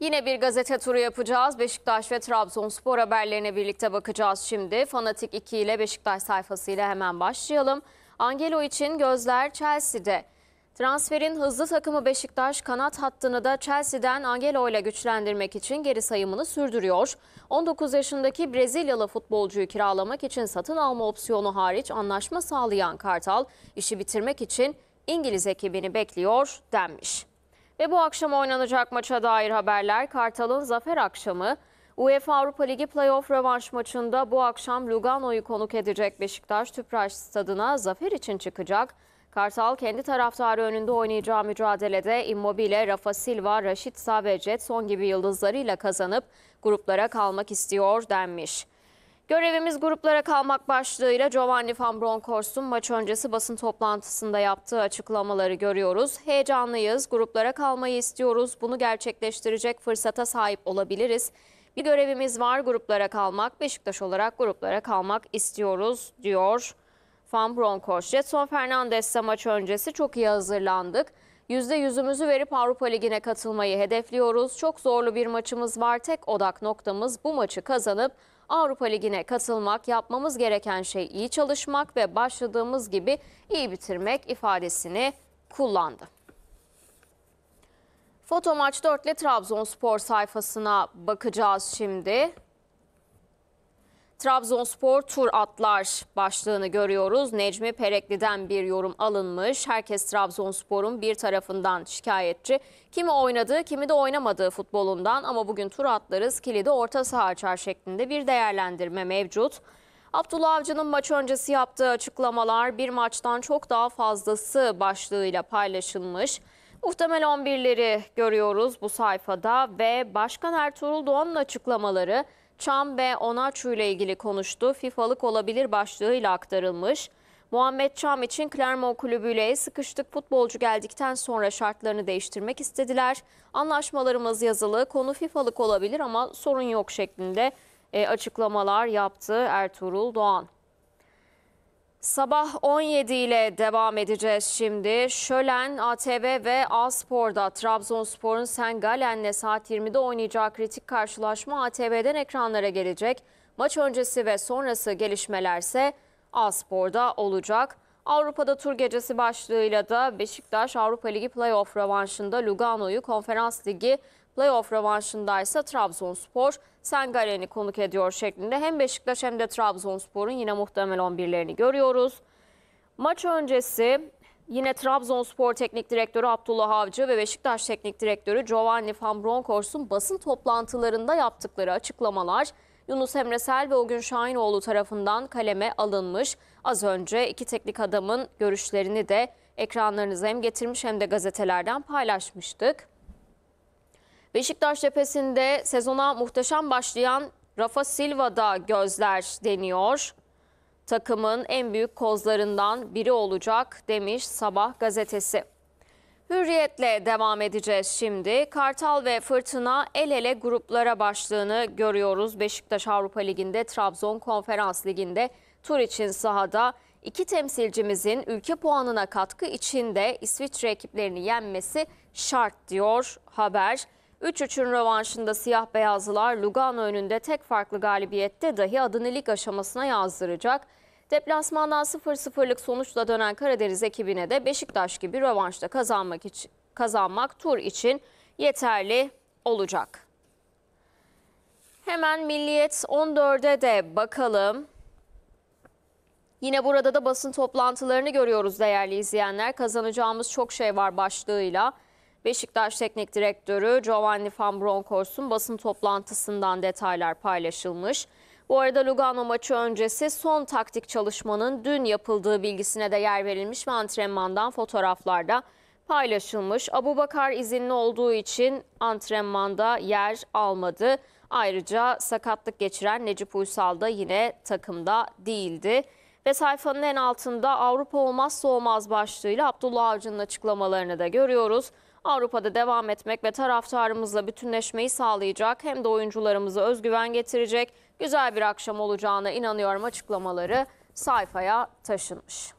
Yine bir gazete turu yapacağız. Beşiktaş ve Trabzonspor haberlerine birlikte bakacağız şimdi. Fanatik 2 ile Beşiktaş sayfasıyla hemen başlayalım. Angelo için gözler Chelsea'de. Transferin hızlı takımı Beşiktaş kanat hattını da Chelsea'den Angelo ile güçlendirmek için geri sayımını sürdürüyor. 19 yaşındaki Brezilyalı futbolcuyu kiralamak için satın alma opsiyonu hariç anlaşma sağlayan Kartal işi bitirmek için İngiliz ekibini bekliyor denmiş. Ve bu akşam oynanacak maça dair haberler Kartal'ın zafer akşamı. UEFA Avrupa Ligi playoff rövanş maçında bu akşam Lugano'yu konuk edecek Beşiktaş Tüpraş stadına zafer için çıkacak. Kartal kendi taraftarı önünde oynayacağı mücadelede Immobile, Rafa Silva, Raşit Sağ ve Jetson gibi yıldızlarıyla kazanıp gruplara kalmak istiyor denmiş. Görevimiz gruplara kalmak başlığıyla Giovanni Van Bronckhorst'un maç öncesi basın toplantısında yaptığı açıklamaları görüyoruz. Heyecanlıyız, gruplara kalmayı istiyoruz, bunu gerçekleştirecek fırsata sahip olabiliriz. Bir görevimiz var gruplara kalmak, Beşiktaş olarak gruplara kalmak istiyoruz diyor Van Bronckhorst. Jetson Fernandes ise maç öncesi çok iyi hazırlandık. %100'ümüzü verip Avrupa Ligi'ne katılmayı hedefliyoruz. Çok zorlu bir maçımız var. Tek odak noktamız bu maçı kazanıp Avrupa Ligi'ne katılmak, yapmamız gereken şey iyi çalışmak ve başladığımız gibi iyi bitirmek ifadesini kullandı. Foto maç 4 ile Trabzonspor sayfasına bakacağız şimdi. Trabzonspor tur atlar başlığını görüyoruz. Necmi Perekli'den bir yorum alınmış. Herkes Trabzonspor'un bir tarafından şikayetçi. Kimi oynadığı, kimi de oynamadığı futbolundan ama bugün tur atlarız, kilidi orta saha açar şeklinde bir değerlendirme mevcut. Abdullah Avcı'nın maç öncesi yaptığı açıklamalar bir maçtan çok daha fazlası başlığıyla paylaşılmış. Muhtemel 11'leri görüyoruz bu sayfada ve Başkan Ertuğrul Doğan'ın açıklamaları Çam ve Onaçu ile ilgili konuştu. FIFA'lık olabilir başlığıyla aktarılmış. Muhammed Çam için Clermont Kulübü sıkıştık. Futbolcu geldikten sonra şartlarını değiştirmek istediler. Anlaşmalarımız yazılı, konu FIFA'lık olabilir ama sorun yok şeklinde e, açıklamalar yaptı Ertuğrul Doğan. Sabah 17 ile devam edeceğiz şimdi. Şölen, ATV ve Aspor'da Trabzonspor'un Sengalen'le saat 20'de oynayacağı kritik karşılaşma ATV'den ekranlara gelecek. Maç öncesi ve sonrası gelişmelerse Aspor'da olacak. Avrupa'da tur gecesi başlığıyla da Beşiktaş Avrupa Ligi playoff rövanşında Lugano'yu Konferans Ligi Playoff rövanşında ise Trabzonspor Sengaren'i konuk ediyor şeklinde hem Beşiktaş hem de Trabzonspor'un yine muhtemel 11'lerini görüyoruz. Maç öncesi Yine Trabzonspor Teknik Direktörü Abdullah Avcı ve Beşiktaş Teknik Direktörü Giovanni Van Bronckhorst'un basın toplantılarında yaptıkları açıklamalar Yunus Emre Sel ve Ogün Şahinoğlu tarafından kaleme alınmış. Az önce iki teknik adamın görüşlerini de ekranlarınıza hem getirmiş hem de gazetelerden paylaşmıştık. Beşiktaş cephesinde sezona muhteşem başlayan Rafa Silva'da gözler deniyor. Takımın en büyük kozlarından biri olacak demiş Sabah gazetesi. Hürriyetle devam edeceğiz şimdi. Kartal ve Fırtına el ele gruplara başlığını görüyoruz. Beşiktaş Avrupa Ligi'nde, Trabzon Konferans Ligi'nde tur için sahada iki temsilcimizin ülke puanına katkı içinde İsviçre ekiplerini yenmesi şart diyor haber. 3-3'ün rövanşında siyah beyazlılar Lugano önünde tek farklı galibiyette dahi adını lig aşamasına yazdıracak. Deplasmandan 0-0'lık sonuçla dönen Karadeniz ekibine de Beşiktaş gibi rövanşta kazanmak, için, kazanmak tur için yeterli olacak. Hemen Milliyet 14'e de bakalım. Yine burada da basın toplantılarını görüyoruz değerli izleyenler. Kazanacağımız çok şey var başlığıyla. Beşiktaş Teknik Direktörü Giovanni Van Bronckhorst'un basın toplantısından detaylar paylaşılmış. Bu arada Lugano maçı öncesi son taktik çalışmanın dün yapıldığı bilgisine de yer verilmiş ve antrenmandan fotoğraflarda paylaşılmış. Abu Bakar izinli olduğu için antrenmanda yer almadı. Ayrıca sakatlık geçiren Necip Uysal da yine takımda değildi. Ve sayfanın en altında Avrupa olmazsa olmaz başlığıyla Abdullah Avcı'nın açıklamalarını da görüyoruz. Avrupa'da devam etmek ve taraftarımızla bütünleşmeyi sağlayacak hem de oyuncularımızı özgüven getirecek güzel bir akşam olacağına inanıyorum açıklamaları sayfaya taşınmış.